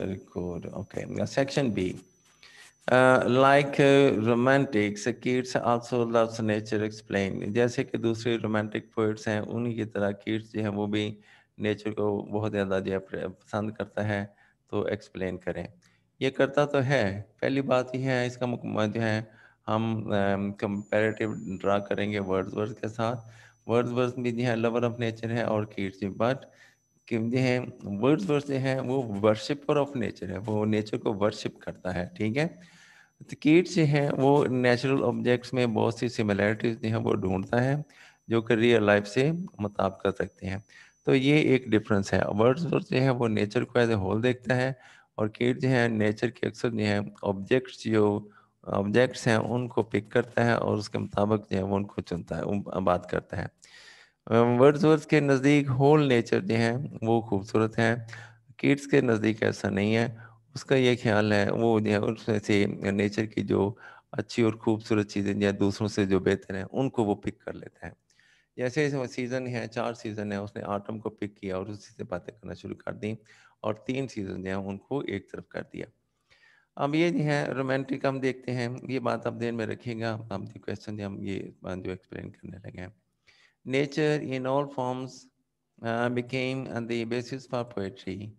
Very good. Okay, now section B. Uh, like uh, romantics, kids also loves nature explain. जैसे कि दूसरे romantic poets हैं उन्हीं की तरह kids जो है वो भी nature को बहुत ज़्यादा जो है पसंद करता है तो explain करें ये करता तो है पहली बात यह है इसका मुकम्मल जो है हम कंपेरेटिव um, ड्रा करेंगे वर्ड्स वर्ड के साथ वर्ड्स वर्ड भी जो है लवर ऑफ नेचर है और किड्स बट कि जो है वर्ड्स वर्स जो है वो वर्शिपर ऑफ नेचर है वो नेचर को वर्शिप करता है ठीक है तो कीट जो वो नेचुरल ऑब्जेक्ट्स में बहुत सी सिमिलैरिटीज जो वो ढूंढता है जो कि रियल लाइफ से मुताब कर सकते हैं तो ये एक डिफरेंस है वर्ड्स वर्स जो है वो नेचर को एज ए होल देखता है और कीट जो है नेचर के अक्सर जो है ऑब्जेक्ट्स जो ऑब्जेक्ट्स हैं उनको पिक करता है और उसके मुताबिक जो है वो उनको चुनता है बात करता है वर्ड्सवर्थ के नज़दीक होल नेचर जो है वो खूबसूरत है किड्स के नज़दीक ऐसा नहीं है उसका ये ख्याल है वो जो है उसमें से नेचर की जो अच्छी और खूबसूरत चीज़ें या दूसरों से जो बेहतर हैं उनको वो पिक कर लेते हैं जैसे सीज़न है चार सीज़न है उसने आटम को पिक किया और उसी से बातें करना शुरू कर दी और तीन सीज़न जो है उनको एक तरफ कर दिया अब ये जो है रोमांटिक हम देखते हैं ये बात आप देर में रखिएगा आप जो हम ये जो एक्सप्लेन करने लगे हैं Nature in all forms uh, became uh, the basis for poetry.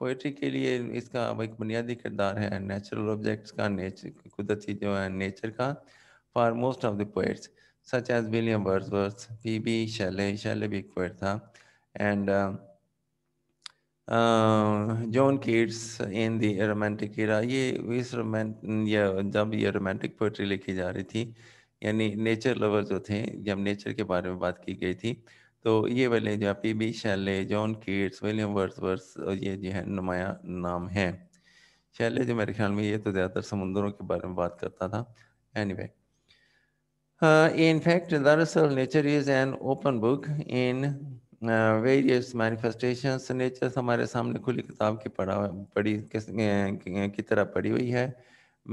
Poetry के लिए इसका एक बुनियादी किरदार है नेचुरल ऑब्जेक्ट्स का नेचर कुदरती जो है नेचर का for most of the poets such as William Wordsworth P B Shelley Shelley भी एक पोइट था and John Keats in the romantic era ये इस रोमांट जब ये रोमांटिक पोइट्री लिखी जा रही थी यानी नेचर लवर जो थे जब नेचर के बारे में बात की गई थी तो ये वाले जो P B Shelley John Keats William वर्स ये जो है नुमाया नाम है शैले जो मेरे ख्याल में ये तो ज़्यादातर समुद्रों के बारे में बात करता था एनी वे इन फैक्ट दरअसल nature is an open book in various uh, nature हमारे सामने खुली किताब की पढ़ा पढ़ी की तरह पढ़ी हुई है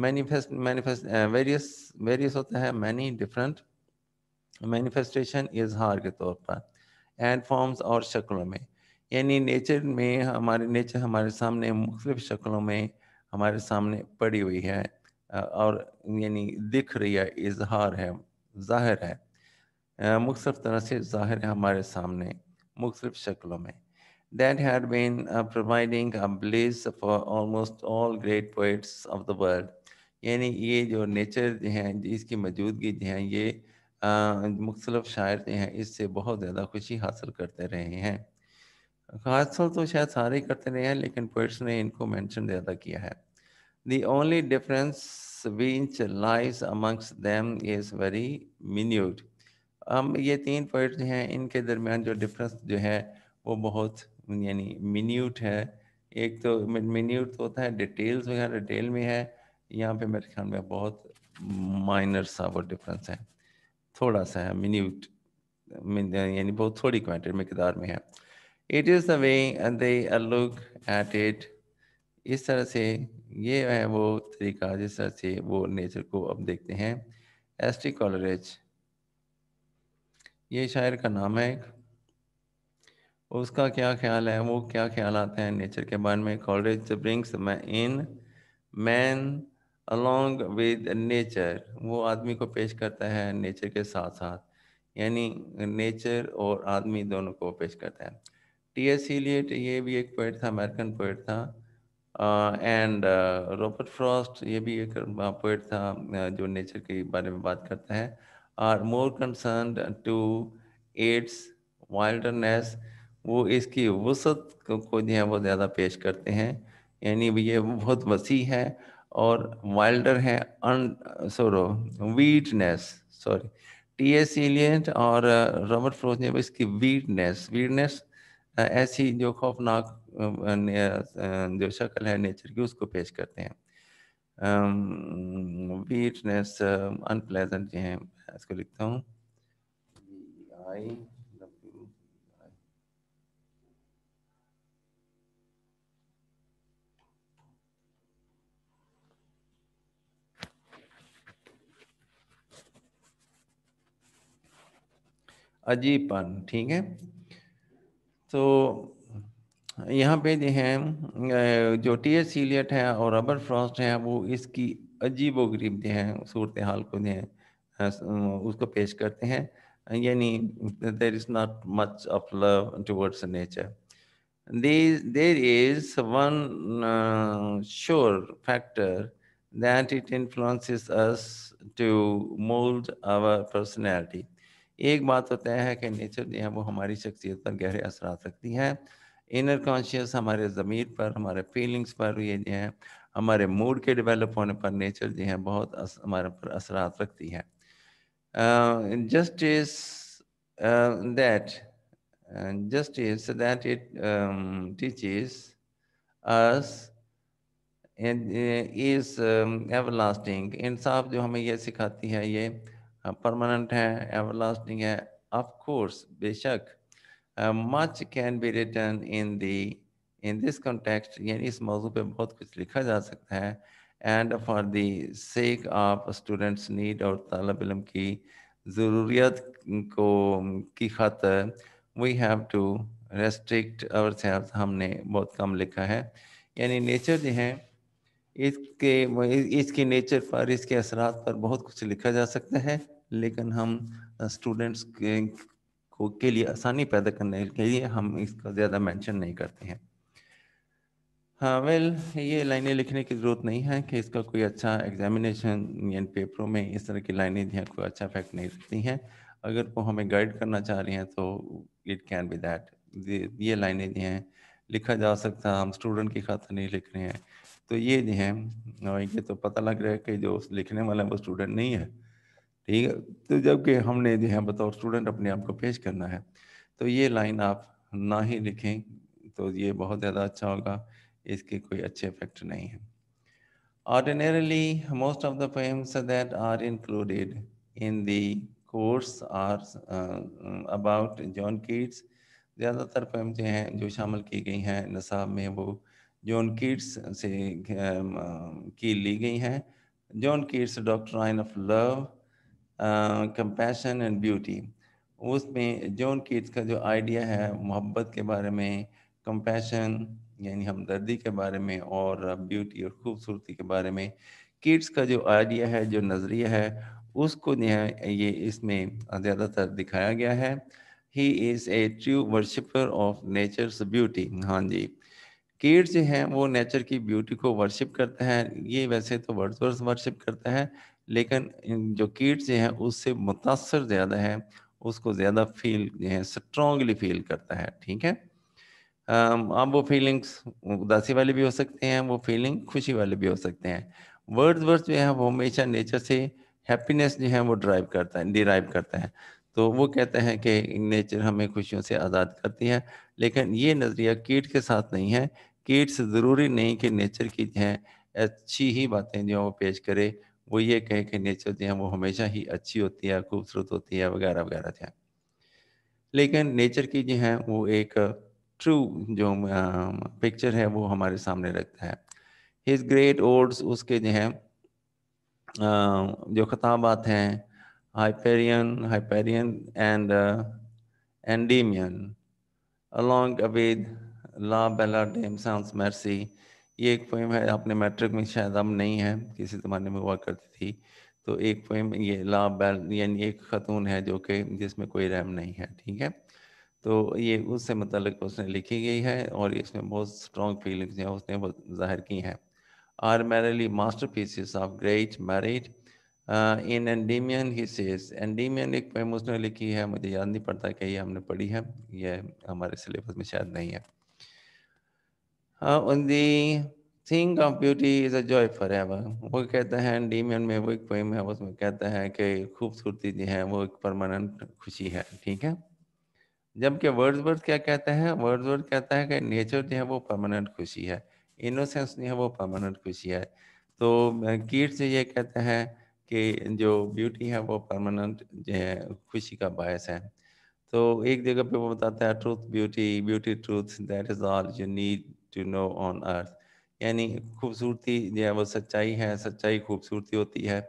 मैनिफेस्ट मैनिफेस्ट वेरियस वेरियस होते हैं मैनी डिफरेंट मैनिफेस्टेशन इजहार के तौर पर एंड फॉर्म्स और शक्लों में यानी नेचर में हमारे नेचर हमारे सामने मुख्तलिफ शक्लों में हमारे सामने पड़ी हुई है और यानी दिख रही है इजहार है ज़ाहिर है मुख्तफ तरह से ज़ाहिर है हमारे सामने मुख्तलिफ शक्लों में that had been providing a a for almost all great poets of the world यानी ये जो नेचर जो हैं इसकी मौजूदगी जो है ये मुख्तलिफ शायर जो हैं इससे बहुत ज़्यादा खुशी हासिल करते रहे हैं हासिल तो शायद सारे करते रहे हैं लेकिन पोइट्स ने इनको मैंशन ज़्यादा किया है the only difference which lies amongst them is very minute हम ये तीन पोइट्स हैं इनके दरमियान जो डिफरेंस जो है वो बहुत यानी मीन्यूट है एक तो मीन्यूट तो होता है डिटेल्स वगैरह डिटेल में है यहाँ पे मेरे ख्याल में बहुत माइनर सा वो डिफरेंस है थोड़ा सा है मिन्यूट यानी बहुत थोड़ी क्वान्टिटी मकदार में है it is the way they look at it इस तरह से ये है वो तरीका जिस तरह से वो नेचर को अब देखते हैं एस टी कॉलरेज ये शायर का नाम है उसका क्या ख्याल है वो क्या ख्याल आते हैं नेचर के बारे में Coleridge brings in man along with nature वो आदमी को पेश करता है नेचर के साथ साथ यानी नेचर और आदमी दोनों को पेश करता है टी एस सीलियट ये भी एक पोइट था अमेरिकन पोइट था एंड रॉबर्ट फ्रॉस्ट ये भी एक पोइट था जो नेचर के बारे में बात करता है are more concern to its wildness वो इसकी वसत को जो है वो ज़्यादा पेश करते हैं यानी ये बहुत वसी है और वाइल्डर है अन sorrow sweetness sorry T S Eliot और रॉबर्ट फ्रोज ने इसकी वीटनेस वीटनेस uh, ऐसी जो खौफनाक uh, uh, जो शक्ल है नेचर की उसको पेश करते हैं वीटनेस um, अनप्लेजेंट जो है इसको लिखता हूँ आई पन ठीक है तो यहाँ पे जो है जो टी एस सीलियट है और रबर फ्रॉस्ट है वो इसकी अजीब वरीब जो है सूरत हाल को जो है उसको पेश करते हैं यानी there is not much of love towards nature there is one sure factor that it that it influences us to mold एक बात तो तय है कि नेचर जो है वो हमारी शख्सियत पर गहरे असरा रखती है इनर कॉन्शियस हमारे ज़मीर पर हमारे फीलिंग्स पर ये जो है हमारे मूड के डेवलप होने पर नेचर जो है बहुत अस, हमारे पर असरा रखती है just is that just is that it teaches us is lasting इंसाफ जो हमें यह सिखाती है ये परमानेंट है एवरलास्टिंग है ऑफ कोर्स बेशक much can be written in the in this context यानी इस मौजू पे बहुत कुछ लिखा जा सकता है and for the sake of students need और तलब इलम की ज़रूरियत को की खातर वी हैव टू रेस्ट्रिक्ट और हमने बहुत कम लिखा है यानी नेचर जो है इसके इसकी नेचर पर इसके असरात पर बहुत कुछ लिखा जा सकता है लेकिन हम स्टूडेंट्स के को के लिए आसानी पैदा करने के लिए हम इसका ज़्यादा मेंशन नहीं करते हैं हाँ वेल ये लाइनें लिखने की ज़रूरत नहीं है कि इसका कोई अच्छा एग्जामिनेशन या पेपरों में इस तरह की लाइनें दिया कोई अच्छा इफेक्ट नहीं रखती हैं अगर वो हमें गाइड करना चाह रही हैं तो इट कैन बी दैट ये लाइनें दी हैं लिखा जा सकता हम स्टूडेंट की खातर नहीं लिख रहे हैं तो ये जो हैं ये तो पता लग रहा है कि जो लिखने वाला है वो स्टूडेंट नहीं है ठीक है तो जबकि हमने जो है बतौर स्टूडेंट अपने आप को पेश करना है तो ये लाइन आप ना ही लिखें तो ये बहुत ज़्यादा अच्छा होगा इसके कोई अच्छे इफेक्ट नहीं है ordinarily most of the poems that are included in the course are about John John ज़्यादातर पोएम जो हैं जो शामिल की गई हैं नसाब में वो जॉन कीट्स से की ली गई हैं John Keats doctor of love compassion and beauty उसमें जॉन कीट्स का जो आइडिया है मोहब्बत के बारे में कंपैशन यानी हमदर्दी के बारे में और ब्यूटी और खूबसूरती के बारे में किड्स का जो आइडिया है जो नज़रिया है उसको ये इसमें ज़्यादातर दिखाया गया है he is a true worshipper of nature beauty हाँ जी किड्स जो हैं वो नेचर की ब्यूटी को वर्शिप करते हैं ये वैसे तो वर्ड्स वर्शिप करते हैं लेकिन जो कीट जो है उससे मुतासर ज़्यादा है उसको ज़्यादा फील जो है स्ट्रॉन्गली फील करता है ठीक है अब वो फीलिंग्स उदासी वाले भी हो सकते हैं वो फीलिंग खुशी वाले भी हो सकते हैं वर्ड्स वर्ड्स जो है वो हमेशा नेचर से हैप्पीनेस जो है वो ड्राइव करता है डिराइव करता है तो वो कहते हैं कि नेचर हमें खुशियों से आज़ाद करती है लेकिन ये नज़रिया कीट के साथ नहीं है कीट्स ज़रूरी नहीं कि नेचर की जो है अच्छी ही बातें जो है वो पेश करे वो ये कहे कि नेचर जो है वो हमेशा ही अच्छी होती है खूबसूरत होती है वगैरह वगैरह जो है लेकिन नेचर की जो है वो एक ट्रू जो पिक्चर है वो हमारे सामने रखता है हिज ग्रेट ओल्ड्स उसके जो है जो खताबात हैं Hyperion Hyperion and Endymion along अबेद ला बेला डेमसांस मर्सी ये एक पोएम है आपने मैट्रिक में शायद हम नहीं है किसी ज़माने में हुआ करती थी तो एक पोएम ये ला बैल यानी एक खतून है जो कि जिसमें कोई रैम नहीं है ठीक है तो ये उससे मतलब उसने लिखी गई है और इसमें बहुत स्ट्रॉन्ग फीलिंग्स हैं उसने जाहिर की हैं are merely masterpieces of great merit in Endymion he says Endymion एक पोएम उसने लिखी है मुझे याद नहीं पड़ता कि ये हमने पढ़ी है ये हमारे सिलेबस में शायद नहीं है हाँ उन्दी thing of beauty is a joy forever वो कहते हैं डीमियन में वो एक पोइम है उसमें कहते हैं कि खूबसूरती जो है वो एक परमानेंट खुशी है ठीक है जबकि वर्ड्स वर्ड क्या कहते हैं वर्ड्स वर्ड कहते हैं कि नेचर जो है वो परमानेंट खुशी है इनोसेंस जो है वो परमानेंट खुशी है तो कीट से ये कहते हैं कि जो ब्यूटी है वो परमानेंट जो है खुशी का बायस है तो एक जगह पे वो बताता है truth beauty beauty truth that is all you need to know on earth यानी खूबसूरती जो है वो सच्चाई है सच्चाई खूबसूरती होती है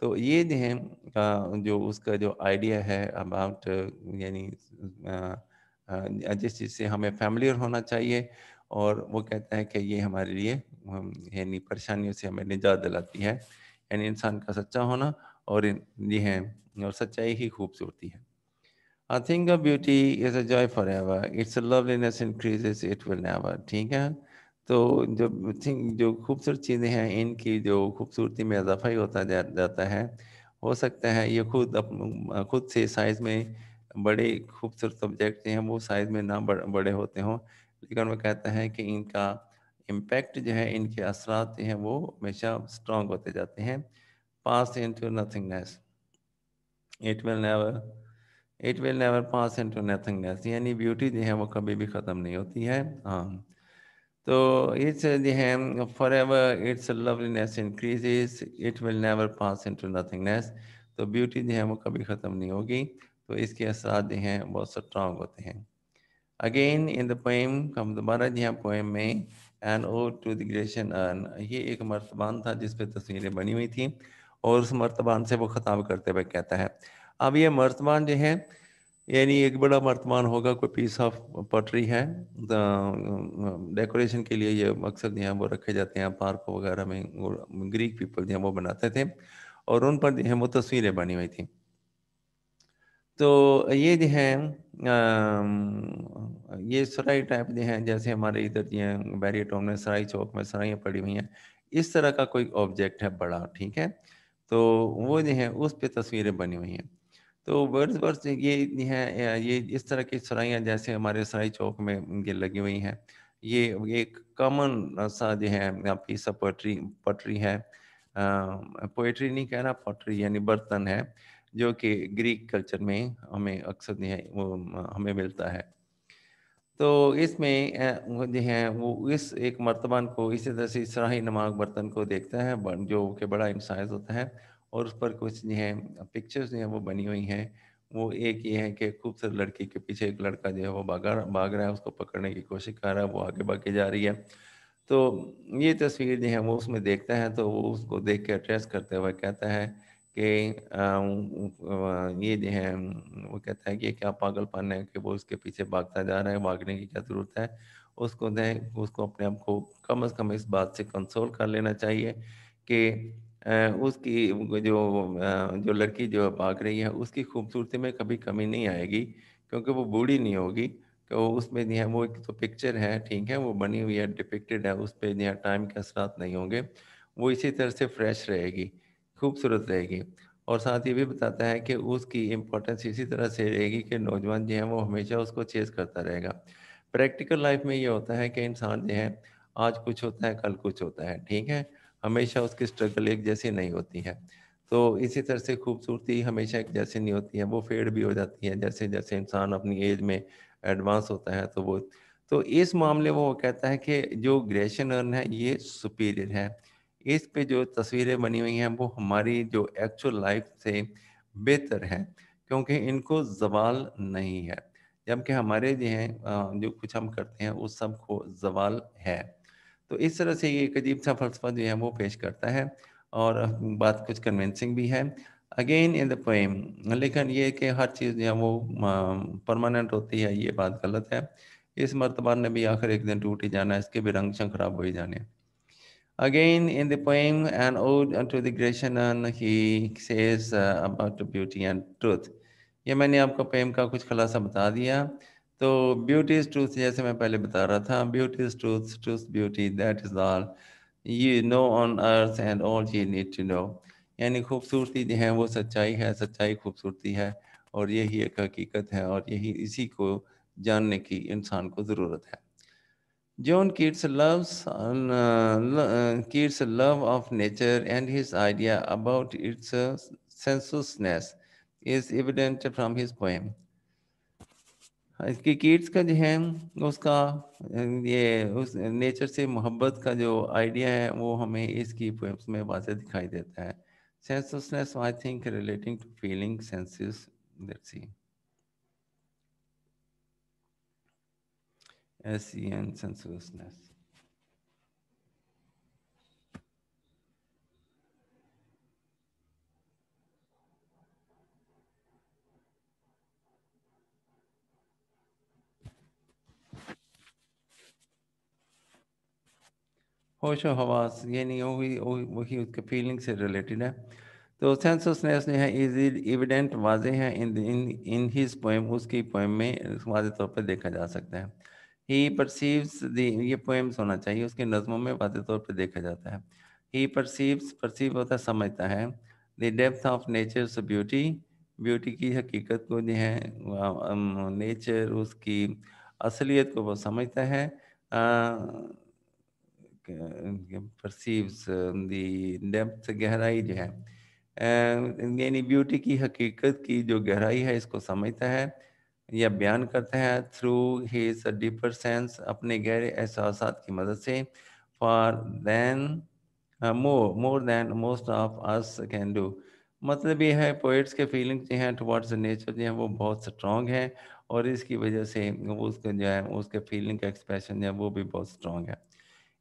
तो ये जो है जो उसका जो आइडिया है अबाउट यानी जिस चीज़ से हमें फैमिलियर होना चाहिए और वो कहता है कि ये हमारे लिए यानी परेशानियों से हमें निजात दिलाती है यानी इंसान का सच्चा होना और ये है और सच्चाई ही खूबसूरती है of beauty is a joy forever. Its loveliness increases, it will never. ठीक है तो जो थिंग जो खूबसूरत चीज़ें हैं इनकी जो खूबसूरती में इजाफा ही होता जा, जाता है हो सकता है ये खुद अप, खुद से साइज़ में बड़े खूबसूरत ऑब्जेक्ट हैं वो साइज़ में ना बड़, बड़े होते हों लेकिन वो कहता है कि इनका इम्पेक्ट जो है इनके असरात जो हैं वो हमेशा स्ट्रॉन्ग होते जाते हैं pass into nothingness it will never it will never pass into nothingness यानी ब्यूटी जो है वो कभी भी ख़त्म नहीं होती है हाँ तो इट्स जो है forever its loveliness increases it will never pass into nothingness तो ब्यूटी जो है वो कभी ख़त्म नहीं होगी तो इसके असरा जो हैं बहुत स्ट्रांग होते हैं अगेन इन द पोएम हम दोबारा जो है पोएम में and ode to the Grecian urn ये एक मरतबान था जिसपे तस्वीरें बनी हुई थी और उस मरतबान से वो ख़ताब करते हुए कहता है अब ये वर्तमान जो है यानी एक बड़ा वर्तमान होगा कोई पीस ऑफ पटरी है डेकोरेशन के लिए ये अक्सर जो है वो रखे जाते हैं पार्क वगैरह में ग्रीक पीपल जो है वो बनाते थे और उन पर जो है वो तस्वीरें बनी हुई थी तो ये जो है ये सराई टाइप जो है जैसे हमारे इधर जो है बैरियटोन में सराई चौक में सराइयाँ पड़ी हुई हैं इस तरह का कोई ऑब्जेक्ट है बड़ा ठीक है तो वो जो है उस पर तस्वीरें बनी हुई हैं तो वर्ड्स वर्ड्स ये हैं ये इस तरह की सराइयाँ जैसे हमारे सराई चौक में ये लगी हुई हैं ये एक कॉमन सा जो है आपकी सब पोट्री पोट्री है पोइट्री नहीं कहना पोट्री यानी बर्तन है जो कि ग्रीक कल्चर में हमें अक्सर जो है वो हमें मिलता है तो इसमें जो है वो इस एक मर्तबान को इसी तरह से सराही नमाक बर्तन को देखते हैं जो कि बड़ा इंसाइज होता है और उस पर कुछ जो है पिक्चर्स जो है वो बनी हुई हैं वो एक ये है कि खूबसूरत लड़की के पीछे एक लड़का जो है वो भागा भाग रहा है उसको पकड़ने की कोशिश कर रहा है वो आगे भागे जा रही है तो ये तस्वीर जो है वो उसमें देखता है तो वो उसको देख के अट्रेस करते हुए कहता है कि ये जो है वो कहता है कि क्या पागलपन है कि वो उसके पीछे भागता जा रहा है भागने की क्या ज़रूरत है उसको दें उसको अपने आप को कम अज़ कम इस बात से कंसोल कर लेना चाहिए कि उसकी जो जो लड़की जो भाग रही है उसकी खूबसूरती में कभी कमी नहीं आएगी क्योंकि वो बूढ़ी नहीं होगी तो उसमें जो है वो एक तो पिक्चर है ठीक है वो बनी हुई है डिपिक्टेड है उस पर जो है टाइम के असरात नहीं होंगे वो इसी तरह से फ्रेश रहेगी खूबसूरत रहेगी और साथ ये भी बताता है कि उसकी इम्पोर्टेंस इसी तरह से रहेगी कि नौजवान जो है वो हमेशा उसको चेज करता रहेगा प्रैक्टिकल लाइफ में ये होता है कि इंसान जो है आज कुछ होता है कल कुछ होता है ठीक है हमेशा उसकी स्ट्रगल एक जैसी नहीं होती है तो इसी तरह से खूबसूरती हमेशा एक जैसी नहीं होती है वो फेड भी हो जाती है जैसे जैसे इंसान अपनी एज में एडवांस होता है तो वो तो इस मामले वो कहता है कि जो ग्रेशन अर्न है ये सुपीरियर है इस पे जो तस्वीरें बनी हुई हैं वो हमारी जो एक्चुअल लाइफ से बेहतर है क्योंकि इनको जवाल नहीं है जबकि हमारे जो हैं जो कुछ हम करते हैं उस सब को जवाल है तो इस तरह से ये एक अजीब सा फलसफा जो है वो पेश करता है और बात कुछ कन्विंसिंग भी है अगेन इन द पोएम लेकिन ये कि हर चीज़ जो है वो परमानेंट होती है ये बात गलत है इस मरतबा ने भी आखिर एक दिन टूट ही जाना है इसके भी रंग शंग खराब हो ही जाने again in the poem and Ode unto the Grecian, he says uh, ये मैंने आपको पोएम का कुछ खुलासा बता दिया तो ब्यूटी ट्रूथ जैसे मैं पहले बता रहा था beauty truth truth beauty that is all you know on earth and all you need to know यानी खूबसूरती जो है वो सच्चाई है सच्चाई खूबसूरती है और यही एक हकीकत है और यही इसी को जानने की इंसान को ज़रूरत है John Keats loves uh, love of nature and his idea about its its is evident is his poem इसकी किड्स का जो है उसका ये उस नेचर से मोहब्बत का जो आइडिया है वो हमें इसकी पोएम्स में वाजे दिखाई देता है senselessness I think relating to feeling senses let's see S C N senselessness होश हवास यानी वही वही उसके फीलिंग से रिलेटेड है तो सेंससनेस जो है इजी एविडेंट वाज है in in in his poem उसकी पोएम में वाज तौर पर देखा जा सकता है ही परसीव्स ये पोएम्स होना चाहिए उसके नज़मों में वाज तौर पर देखा जाता है ही परसीव्स परसीव होता है समझता है the depth of nature beauty beauty की हकीकत को जो है नेचर उसकी असलियत को वो समझता है परसीव्स दी डेप्थ गहराई जो है यानी ब्यूटी की हकीकत की जो गहराई है इसको समझता है या बयान करता है थ्रू हिज डीपर सेंस अपने गहरे एहसास की मदद से for then more more than most of us can do मतलब ये है पोइट्स के फीलिंग जो हैं टुवर्ड्स नेचर जो हैं वो बहुत स्ट्रॉन्ग है और इसकी वजह से उसके जो है उसके फीलिंग का एक्सप्रेशन जो है वो भी बहुत स्ट्रॉन्ग है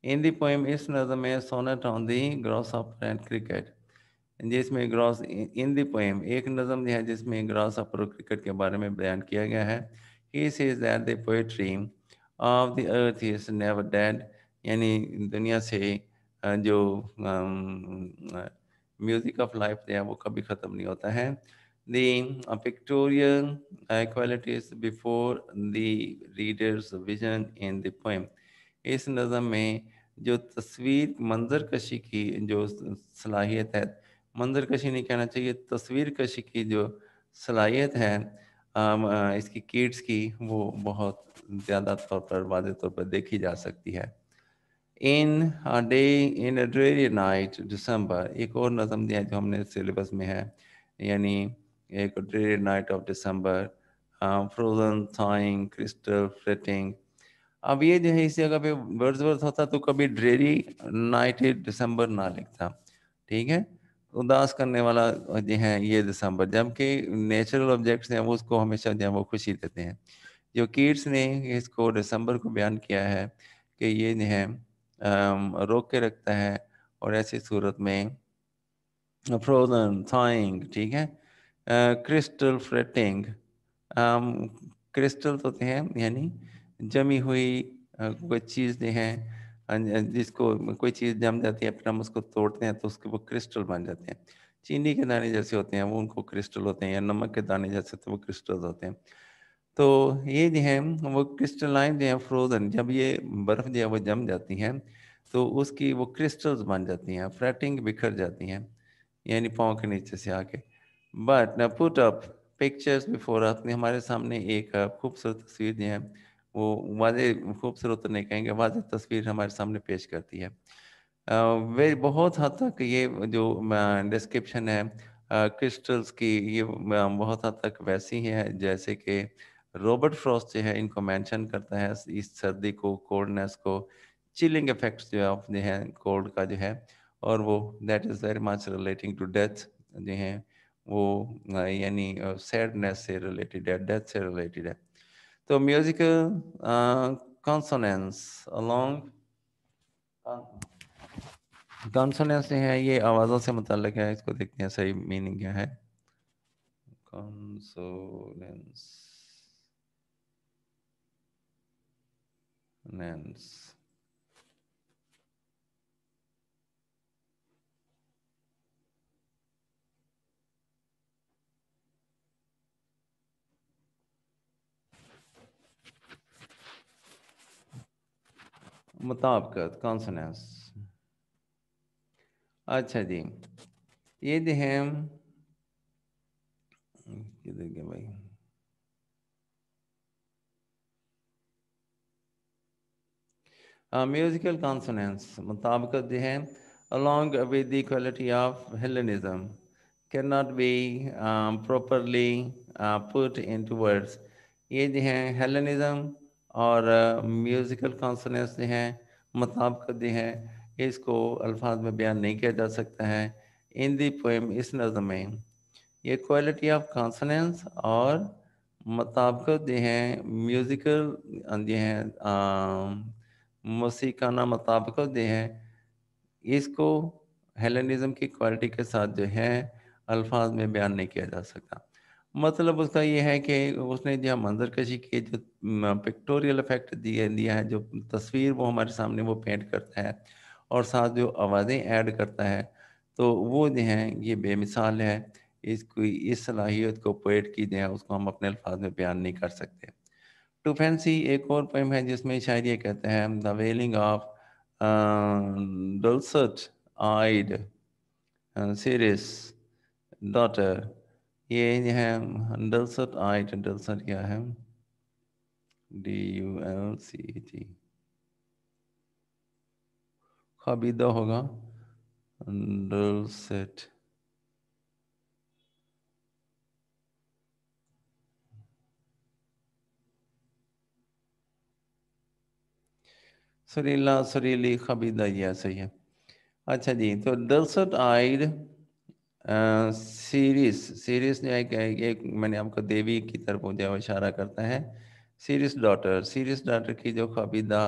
In the poem, इस नजम में sonnet on the grasshopper and cricket जिसमें ग्रॉस इन दी पोएम एक नजम है जिसमें ग्रॉस ऑफ प्रो क्रिकेट के बारे में बयान किया गया है he says that the poetry of the earth is never dead यानी दुनिया से जो म्यूजिक ऑफ लाइफ है वो कभी ख़त्म नहीं होता है pictorial qualities before the reader's vision in the poem इस नज़म में जो तस्वीर मंजर कशी की जो सलाहियत है मंजर कशी नहीं कहना चाहिए तस्वीर कशी की जो सलाहियत है इसकी किड्स की वो बहुत ज़्यादा तौर पर वाज तौर पर देखी जा सकती है in a day in a dreary night December एक और नज़म दिया है जो हमने सिलेबस में है यानी एक dreary night of December frozen thawing crystal fleeting अब ये जो है इसे अगर वर्थ होता तो कभी ड्रेरी नाइट दिसंबर ना लिखता ठीक है उदास करने वाला जो है ये दिसंबर जबकि नेचुरल ऑब्जेक्ट्स हैं वो उसको हमेशा जो है वो खुशी देते हैं जो कीट्स ने इसको दिसंबर को बयान किया है कि ये जो है रोक के रखता है और ऐसी सूरत में फ्रोजन थाइंग ठीक है क्रिस्टल फ्रेटिंग क्रिस्टल होते हैं यानी जमी हुई कोई चीज़ है जिसको कोई चीज़ जम जाती है फिर हम उसको तोड़ते हैं तो उसके वो क्रिस्टल बन जाते हैं चीनी के दाने जैसे होते हैं वो उनको क्रिस्टल होते हैं या नमक के दाने जैसे तो वो क्रिस्टल होते हैं तो ये जो है वो क्रिस्टलाइन जो है फ्रोजन जब ये बर्फ़ जो है वो जम जाती हैं तो उसकी वो क्रिस्टल्स बन जाती हैं फ्रेटिंग बिखर जाती हैं यानी पाँव के नीचे से आके बट न पुट अप पिक्चर्स बिफोर आपने हमारे सामने एक खूबसूरत तस्वीर जो है वो वाज खूबसूरत नहीं कहेंगे वाज तस्वीर हमारे सामने पेश करती है वे बहुत हद तक ये जो डिस्क्रिप्शन है क्रिस्टल्स की ये बहुत हद तक वैसी है जैसे कि रॉबर्ट फ्रॉस्ट जो है इनको मेंशन करता है इस सर्दी को कोल्डनेस को चिलिंग इफेक्ट्स जो है जो है कोल्ड का जो है और वो that is very much relating to death जो है वो यानी सैडनेस से रिलेटेड है डेथ से रिलेटेड है तो musical uh, along along consonance uh, है ये आवाज़ों से मतलब है इसको देखते हैं सही मीनिंग क्या है कॉन्सोनेंस मुताबकत कॉन्सनेस अच्छा जी ये हम किधर गए भाई म्यूजिकल कॉन्सनेंस मुताबकत जो है along with the quality of Hellenism can not be properly put into words ये जो है हेलनिज्म और म्यूज़िकल कॉन्सनेंस जो हैं मुताबकत जो हैं इसको अल्फाज में बयान नहीं किया जा सकता है इन दी पोएम इस नज़म में ये क्वालिटी ऑफ कॉन्सनेंस और मुताबकत जो हैं म्यूज़िकल जो हैं मौसीकाना मुताबकत जो हैं इसको हेलनिज़म की क्वालिटी के साथ जो है अल्फाज में बयान नहीं किया जा सकता मतलब उसका ये है कि उसने जो मंजरकशी के जो पिक्टोरियल इफेक्ट दिए दिया है जो तस्वीर वो हमारे सामने वो पेंट करता है और साथ जो आवाज़ें ऐड करता है तो वो जो है ये बेमिसाल है इसकी इस सलाहियत को पोइट की जो है उसको हम अपने अल्फाज में बयान नहीं कर सकते टू फैंसी एक और पोइम है जिसमें शायद ये कहते हैं the wailing of dulcet eyed serious daughter ये है डलसट आइट डलसट क्या है D U L C T खबीदा होगा डलसेट सरीला सरीली खबीदा यह सही है अच्छा जी तो डलसट आइड सीरीज सीरीज एक, एक मैंने आपको देवी की तरफ जो इशारा करता है सीरीज डॉटर सीरीज डॉटर की जो खबीदा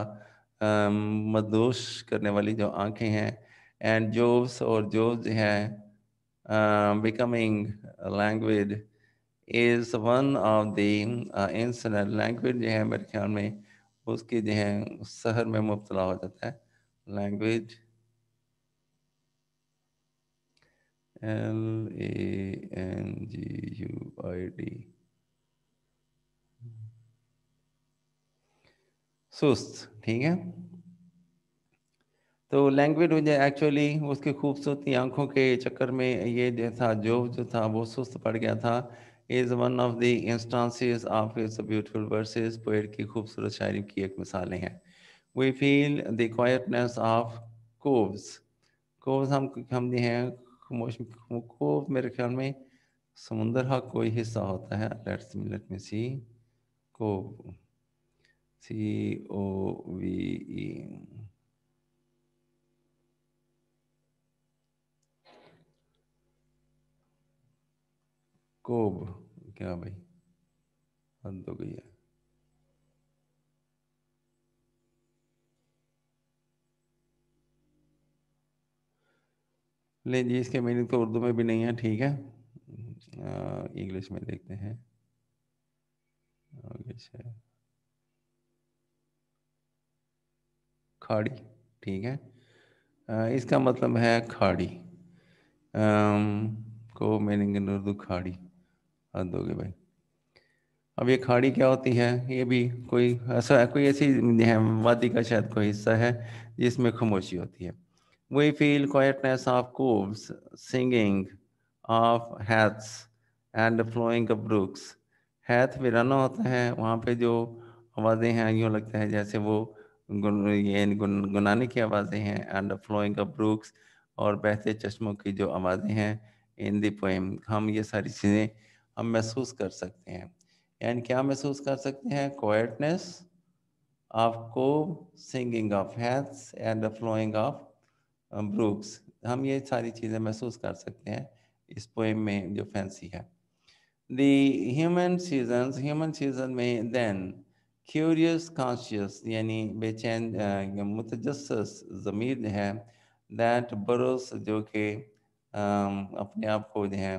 मदोश करने वाली जो आंखें हैं एंड जोब्स और जोब्स हैं becoming language is one of the sensual language जो है मेरे ख्याल में उसकी जो है शहर में मुबतला हो जाता है language L A N G U I D. सुस्त ठीक है तो लैंग्वेज मुझे एक्चुअली उसकी खूबसूरती आंखों के चक्कर में ये जो था जो जो था वो सुस्त पड़ गया था is one of the instances of its beautiful verses poet की खूबसूरत शायरी की एक मिसालें हैं we feel the quietness of coves coves हम हम जो हैं कुमोश को मेरे ख्याल में समुंदर का कोई हिस्सा होता है लेट्स मी लेट मी सी को सी ओ वी ई कोब क्या भाई हद हो गई है ले जी इसके मीनिंग तो उर्दू में भी नहीं है ठीक है इंग्लिश में देखते हैं खाड़ी ठीक है आ, इसका मतलब है खाड़ी को मीनिंग इन उर्दू खाड़ी हद दोगे भाई अब ये खाड़ी क्या होती है ये भी कोई ऐसा कोई ऐसी वादी का शायद कोई हिस्सा है जिसमें खामोशी होती है we feel quietness of coves, singing of hats and flowing of brooks. Heath विराना होता है वहाँ पे जो आवाज़ें हैं यूँ लगता है जैसे वो गुन ये गुन गुनाने की आवाज़ें हैं एंड फ्लोइंग ऑफ ब्रूक्स और बहते चश्मों की जो आवाज़ें हैं इन दी पोएम हम ये सारी चीज़ें हम महसूस कर सकते हैं एंड क्या महसूस कर सकते हैं quietness of cove singing of heaths and the flowing of brooks um, हम ये सारी चीज़ें महसूस कर सकते हैं इस पोएम में जो फैंसी है द्यूमन सीजन ह्यूमन सीजन में दैन क्यूरियस कॉन्शियस यानी बेचैन मुतजस ज़मीर है दैट बरोस जो कि अपने आप को जो है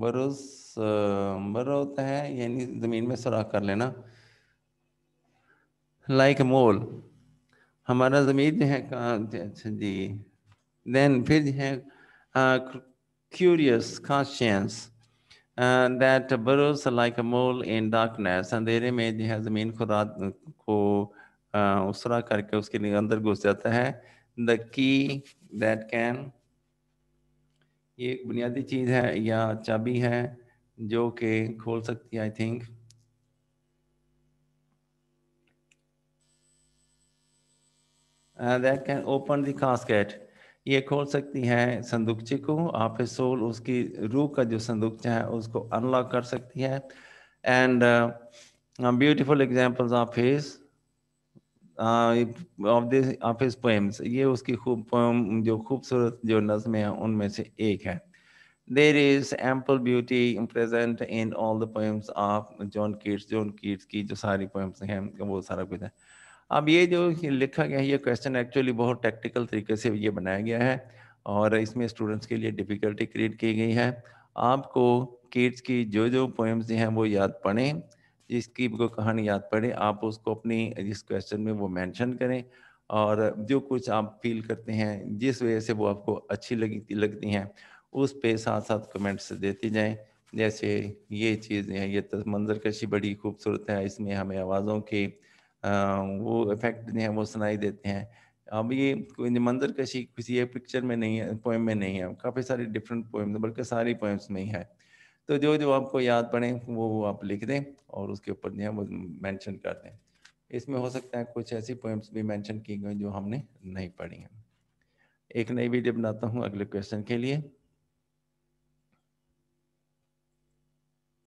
बरोस बरो होता है यानी ज़मीन में सुराख कर लेना लाइक like मोल हमारा ज़मीर जो है अच्छा जी देन फिर जो है curious conscience that burrows like a mole in darkness अंधेरे में जो है ज़मीन खुदा को uh, उसरा करके उसके अंदर घुस जाता है द की दैट कैन ये एक बुनियादी चीज़ है या चाबी है जो कि खोल सकती है I think that can open the casket ये खोल सकती हैं संदुकचे को आप सोल उसकी रूह का जो संदुकचा है उसको अनलॉक कर सकती है and beautiful examples of his of this of his poems ये उसकी खूब जो खूबसूरत जो नज़में हैं उनमें से एक है there is ample beauty present in all the poems of John Keats John Keats की जो सारी पोएम्स हैं वो सारा कुछ है अब ये जो लिखा गया है ये क्वेश्चन एक्चुअली बहुत टेक्टिकल तरीके से ये बनाया गया है और इसमें स्टूडेंट्स के लिए डिफ़िकल्टी क्रिएट की गई है आपको किड्स की जो जो पोएम्स हैं वो याद पढ़ें जिसकी वो कहानी याद पड़े आप उसको अपनी इस क्वेश्चन में वो मेंशन करें और जो कुछ आप फील करते हैं जिस वजह से वो आपको अच्छी लगी लगती हैं उस पे साथ साथ कमेंट्स देते जाएं जैसे ये चीज़ें हैं ये मंजरकशी बड़ी खूबसूरत है इसमें हमें आवाज़ों की वो इफेक्ट जो है वो सुनाई देते हैं अब ये कोई मंजर कशी किसी एक पिक्चर में नहीं है पोएम में नहीं है काफ़ी सारी डिफरेंट पोएम बल्कि सारी पोएम्स में ही है तो जो जो आपको याद पड़े वो वो आप लिख दें और उसके ऊपर जो है वो मैंशन कर दें इसमें हो सकता है कुछ ऐसी पोएम्स भी मैंशन की गई जो हमने नहीं पढ़ी हैं एक नई वीडियो बनाता हूँ अगले क्वेश्चन के लिए